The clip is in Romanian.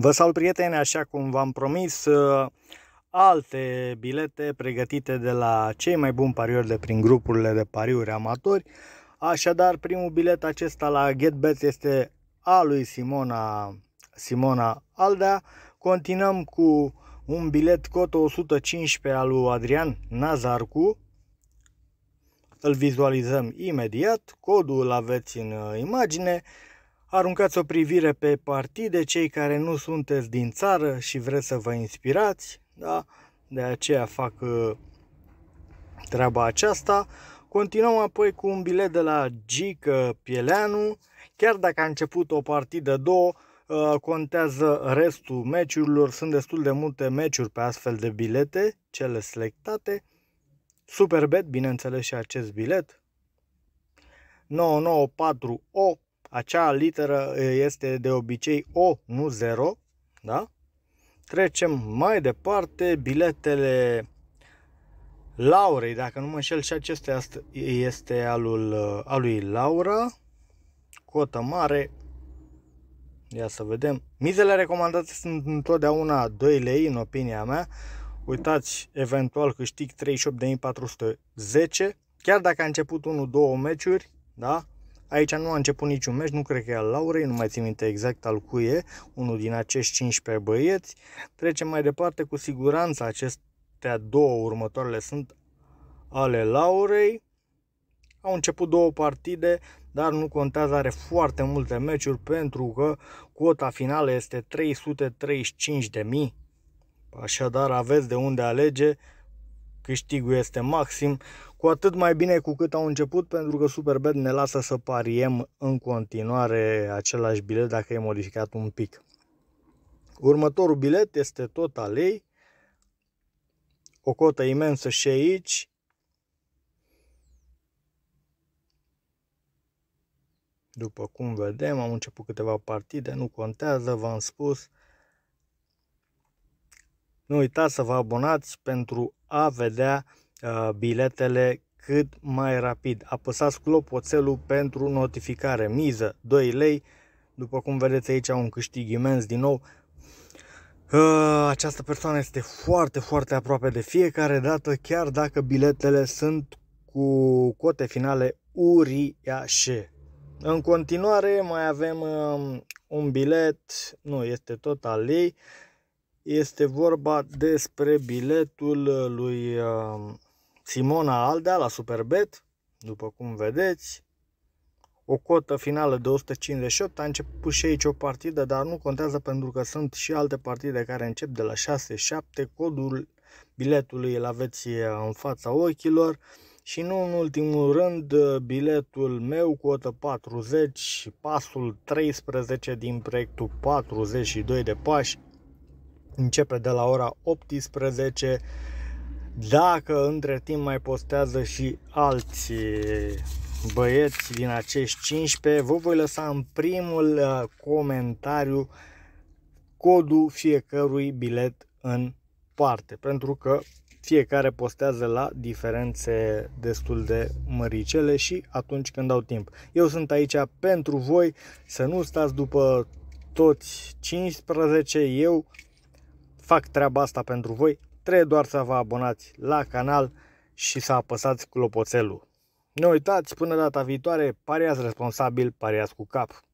Vă salut prieteni, așa cum v-am promis, uh, alte bilete pregătite de la cei mai buni pariori de prin grupurile de pariuri amatori. Așadar, primul bilet acesta la GetBet este a lui Simona, Simona Aldea. Continuăm cu un bilet cotă 115 al lui Adrian Nazarcu. Îl vizualizăm imediat, codul îl aveți în uh, imagine. Aruncați o privire pe partide, cei care nu sunteți din țară și vreți să vă inspirați, da? De aceea fac uh, treaba aceasta. Continuăm apoi cu un bilet de la Gică Pieleanu. Chiar dacă a început o partidă, două, uh, contează restul meciurilor. Sunt destul de multe meciuri pe astfel de bilete, cele selectate. Superbet, bineînțeles, și acest bilet. 994 acea literă este de obicei O, nu 0, da? Trecem mai departe, biletele Laurei, dacă nu mă înșel și acesta este alul, al lui Laura, cotă mare, ia să vedem. Mizele recomandate sunt întotdeauna 2 lei, în opinia mea. Uitați, eventual câștig 38.410, chiar dacă a început 1-2 meciuri, da? Aici nu a început niciun meci, nu cred că e al Laurei, nu mai țin minte exact al cui e, unul din acești 15 băieți. Trecem mai departe, cu siguranță acestea două următoarele sunt ale Laurei. Au început două partide, dar nu contează, are foarte multe meciuri pentru că cota finală este 335.000. Așadar aveți de unde alege câștigul este maxim, cu atât mai bine cu cât au început, pentru că Superbet ne lasă să pariem în continuare același bilet dacă e modificat un pic. Următorul bilet este tot ei, o cotă imensă și aici, După cum vedem, am început câteva partide, nu contează, v-am spus. Nu uitați să vă abonați pentru a vedea biletele cât mai rapid. Apăsați clopoțelul pentru notificare. Miză 2 lei. După cum vedeți aici un câștig imens din nou. această persoană este foarte, foarte aproape de fiecare dată, chiar dacă biletele sunt cu cote finale uriașe. În continuare mai avem um, un bilet, nu este tot al ei, este vorba despre biletul lui uh, Simona Aldea la Superbet, după cum vedeți. O cotă finală de 158, a început și aici o partidă, dar nu contează pentru că sunt și alte partide care încep de la 6-7, codul biletului îl aveți uh, în fața ochilor. Și nu în ultimul rând, uh, biletul meu cu cotă 40, pasul 13 din proiectul 42 de pași, începe de la ora 18. Dacă între timp mai postează și alți băieți din acești 15, vă voi lăsa în primul uh, comentariu codul fiecărui bilet în parte, pentru că fiecare postează la diferențe destul de măricele și atunci când au timp. Eu sunt aici pentru voi, să nu stați după toți 15, eu fac treaba asta pentru voi, trebuie doar să vă abonați la canal și să apăsați clopoțelul. Ne uitați până data viitoare, pariați responsabil, pariați cu cap.